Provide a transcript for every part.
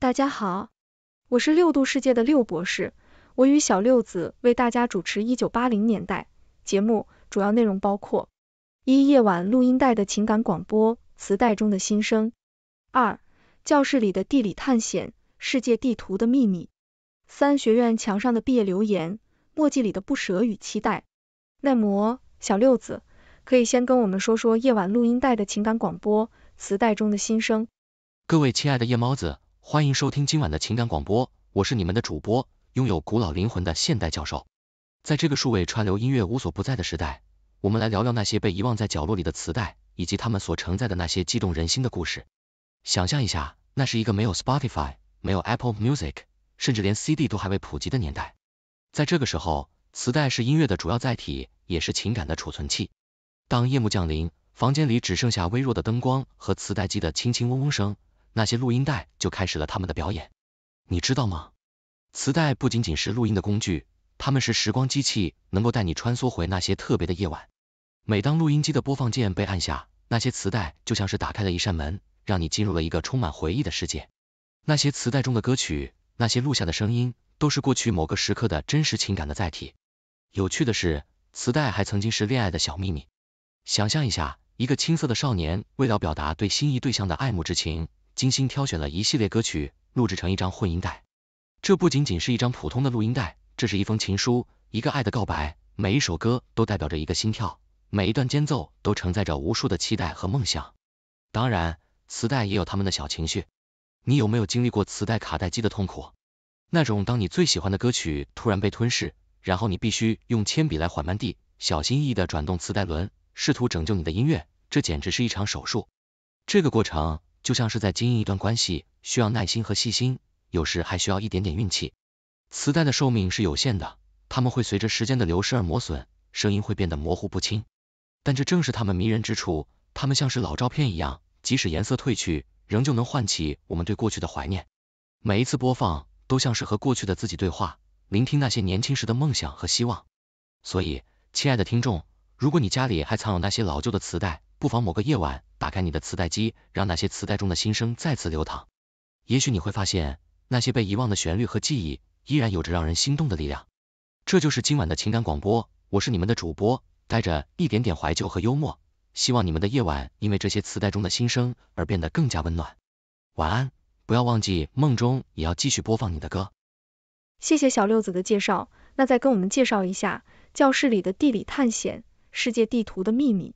大家好，我是六度世界的六博士，我与小六子为大家主持一九八零年代节目，主要内容包括：一、夜晚录音带的情感广播，磁带中的心声；二、教室里的地理探险，世界地图的秘密；三、学院墙上的毕业留言，墨迹里的不舍与期待。耐磨，小六子可以先跟我们说说夜晚录音带的情感广播，磁带中的心声。各位亲爱的夜猫子。欢迎收听今晚的情感广播，我是你们的主播，拥有古老灵魂的现代教授。在这个数位串流音乐无所不在的时代，我们来聊聊那些被遗忘在角落里的磁带，以及他们所承载的那些激动人心的故事。想象一下，那是一个没有 Spotify、没有 Apple Music，甚至连 CD 都还未普及的年代。在这个时候，磁带是音乐的主要载体，也是情感的储存器。当夜幕降临，房间里只剩下微弱的灯光和磁带机的轻轻嗡嗡声。那些录音带就开始了他们的表演，你知道吗？磁带不仅仅是录音的工具，它们是时光机器，能够带你穿梭回那些特别的夜晚。每当录音机的播放键被按下，那些磁带就像是打开了一扇门，让你进入了一个充满回忆的世界。那些磁带中的歌曲，那些录下的声音，都是过去某个时刻的真实情感的载体。有趣的是，磁带还曾经是恋爱的小秘密。想象一下，一个青涩的少年，为了表达对心仪对象的爱慕之情，精心挑选了一系列歌曲，录制成一张混音带。这不仅仅是一张普通的录音带，这是一封情书，一个爱的告白。每一首歌都代表着一个心跳，每一段间奏都承载着无数的期待和梦想。当然，磁带也有他们的小情绪。你有没有经历过磁带卡带机的痛苦？那种当你最喜欢的歌曲突然被吞噬，然后你必须用铅笔来缓慢地、小心翼翼地转动磁带轮，试图拯救你的音乐，这简直是一场手术。这个过程。就像是在经营一段关系，需要耐心和细心，有时还需要一点点运气。磁带的寿命是有限的，它们会随着时间的流逝而磨损，声音会变得模糊不清。但这正是它们迷人之处，它们像是老照片一样，即使颜色褪去，仍旧能唤起我们对过去的怀念。每一次播放，都像是和过去的自己对话，聆听那些年轻时的梦想和希望。所以，亲爱的听众，如果你家里还藏有那些老旧的磁带，不妨某个夜晚。打开你的磁带机，让那些磁带中的心声再次流淌。也许你会发现，那些被遗忘的旋律和记忆，依然有着让人心动的力量。这就是今晚的情感广播，我是你们的主播，带着一点点怀旧和幽默，希望你们的夜晚因为这些磁带中的心声而变得更加温暖。晚安，不要忘记梦中也要继续播放你的歌。谢谢小六子的介绍，那再跟我们介绍一下教室里的地理探险，世界地图的秘密。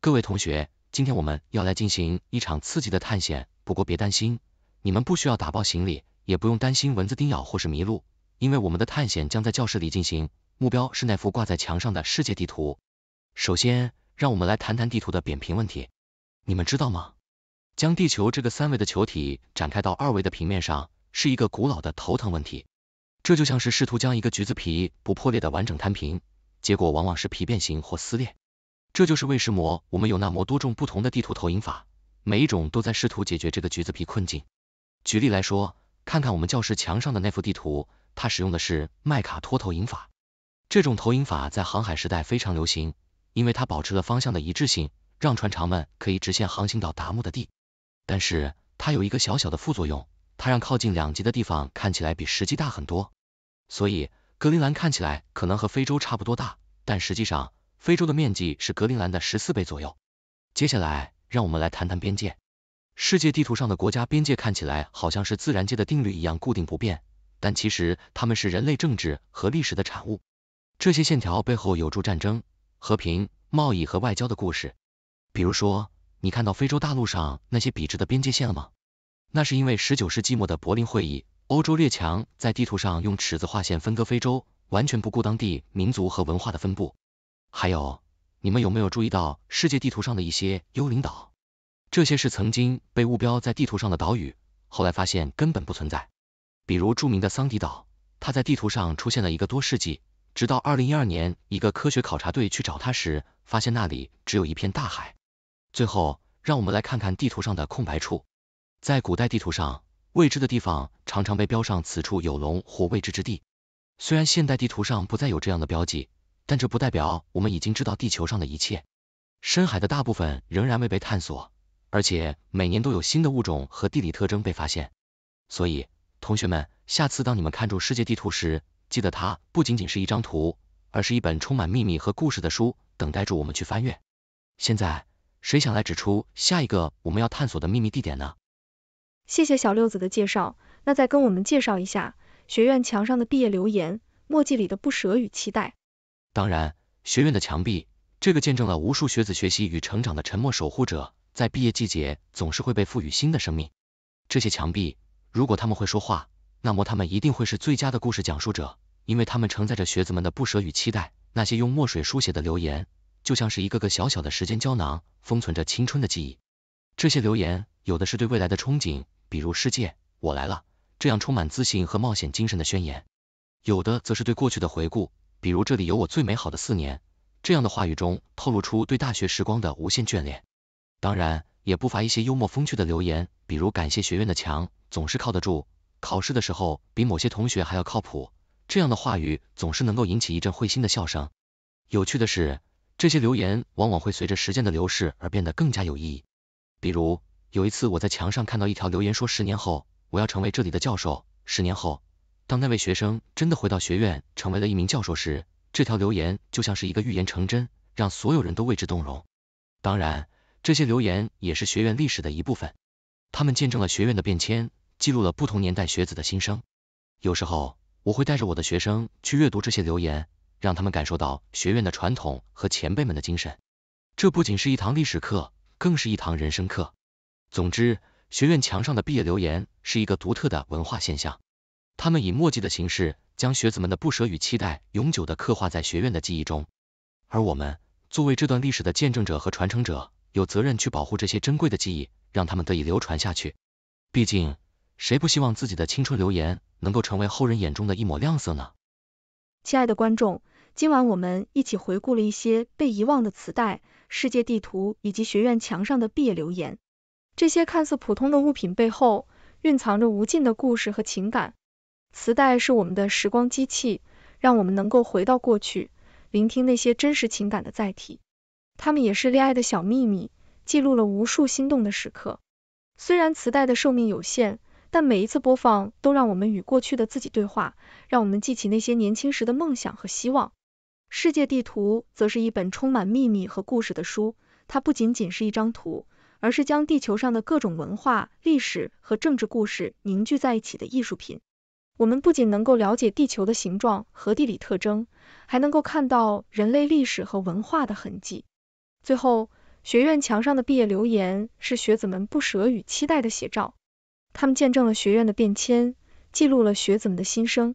各位同学。今天我们要来进行一场刺激的探险，不过别担心，你们不需要打包行李，也不用担心蚊子叮咬或是迷路，因为我们的探险将在教室里进行，目标是那幅挂在墙上的世界地图。首先，让我们来谈谈地图的扁平问题。你们知道吗？将地球这个三维的球体展开到二维的平面上，是一个古老的头疼问题。这就像是试图将一个橘子皮不破裂的完整摊平，结果往往是皮变形或撕裂。这就是为什么我们有那模多种不同的地图投影法，每一种都在试图解决这个橘子皮困境。举例来说，看看我们教室墙上的那幅地图，它使用的是麦卡托投影法。这种投影法在航海时代非常流行，因为它保持了方向的一致性，让船长们可以直线航行到达目的地。但是它有一个小小的副作用，它让靠近两极的地方看起来比实际大很多。所以格陵兰看起来可能和非洲差不多大，但实际上。非洲的面积是格陵兰的十四倍左右。接下来，让我们来谈谈边界。世界地图上的国家边界看起来好像是自然界的定律一样固定不变，但其实它们是人类政治和历史的产物。这些线条背后有助战争、和平、贸易和外交的故事。比如说，你看到非洲大陆上那些笔直的边界线了吗？那是因为十九世纪末的柏林会议，欧洲列强在地图上用尺子画线分割非洲，完全不顾当地民族和文化的分布。还有，你们有没有注意到世界地图上的一些幽灵岛？这些是曾经被误标在地图上的岛屿，后来发现根本不存在。比如著名的桑迪岛，它在地图上出现了一个多世纪，直到二零一二年，一个科学考察队去找它时，发现那里只有一片大海。最后，让我们来看看地图上的空白处。在古代地图上，未知的地方常常被标上“此处有龙”或“未知之地”。虽然现代地图上不再有这样的标记。但这不代表我们已经知道地球上的一切，深海的大部分仍然未被探索，而且每年都有新的物种和地理特征被发现。所以，同学们，下次当你们看住世界地图时，记得它不仅仅是一张图，而是一本充满秘密和故事的书，等待着我们去翻阅。现在，谁想来指出下一个我们要探索的秘密地点呢？谢谢小六子的介绍，那再跟我们介绍一下学院墙上的毕业留言，墨迹里的不舍与期待。当然，学院的墙壁，这个见证了无数学子学习与成长的沉默守护者，在毕业季节总是会被赋予新的生命。这些墙壁，如果他们会说话，那么他们一定会是最佳的故事讲述者，因为他们承载着学子们的不舍与期待。那些用墨水书写的留言，就像是一个个小小的时间胶囊，封存着青春的记忆。这些留言，有的是对未来的憧憬，比如“世界，我来了”这样充满自信和冒险精神的宣言；有的则是对过去的回顾。比如这里有我最美好的四年，这样的话语中透露出对大学时光的无限眷恋。当然，也不乏一些幽默风趣的留言，比如感谢学院的墙总是靠得住，考试的时候比某些同学还要靠谱，这样的话语总是能够引起一阵会心的笑声。有趣的是，这些留言往往会随着时间的流逝而变得更加有意义。比如有一次我在墙上看到一条留言说十年后我要成为这里的教授，十年后。当那位学生真的回到学院成为了一名教授时，这条留言就像是一个预言成真，让所有人都为之动容。当然，这些留言也是学院历史的一部分，他们见证了学院的变迁，记录了不同年代学子的心声。有时候，我会带着我的学生去阅读这些留言，让他们感受到学院的传统和前辈们的精神。这不仅是一堂历史课，更是一堂人生课。总之，学院墙上的毕业留言是一个独特的文化现象。他们以墨迹的形式，将学子们的不舍与期待永久的刻画在学院的记忆中。而我们作为这段历史的见证者和传承者，有责任去保护这些珍贵的记忆，让他们得以流传下去。毕竟，谁不希望自己的青春留言能够成为后人眼中的一抹亮色呢？亲爱的观众，今晚我们一起回顾了一些被遗忘的磁带、世界地图以及学院墙上的毕业留言。这些看似普通的物品背后，蕴藏着无尽的故事和情感。磁带是我们的时光机器，让我们能够回到过去，聆听那些真实情感的载体。它们也是恋爱的小秘密，记录了无数心动的时刻。虽然磁带的寿命有限，但每一次播放都让我们与过去的自己对话，让我们记起那些年轻时的梦想和希望。世界地图则是一本充满秘密和故事的书，它不仅仅是一张图，而是将地球上的各种文化、历史和政治故事凝聚在一起的艺术品。我们不仅能够了解地球的形状和地理特征，还能够看到人类历史和文化的痕迹。最后，学院墙上的毕业留言是学子们不舍与期待的写照，他们见证了学院的变迁，记录了学子们的心声。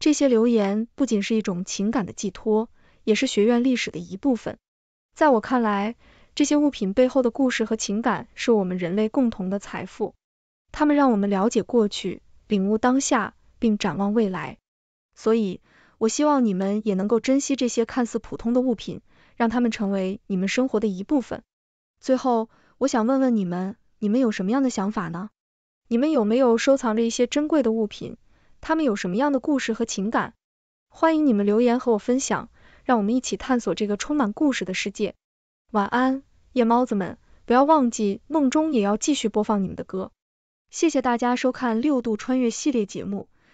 这些留言不仅是一种情感的寄托，也是学院历史的一部分。在我看来，这些物品背后的故事和情感是我们人类共同的财富，他们让我们了解过去，领悟当下。并展望未来，所以我希望你们也能够珍惜这些看似普通的物品，让它们成为你们生活的一部分。最后，我想问问你们，你们有什么样的想法呢？你们有没有收藏着一些珍贵的物品？他们有什么样的故事和情感？欢迎你们留言和我分享，让我们一起探索这个充满故事的世界。晚安，夜猫子们，不要忘记梦中也要继续播放你们的歌。谢谢大家收看六度穿越系列节目。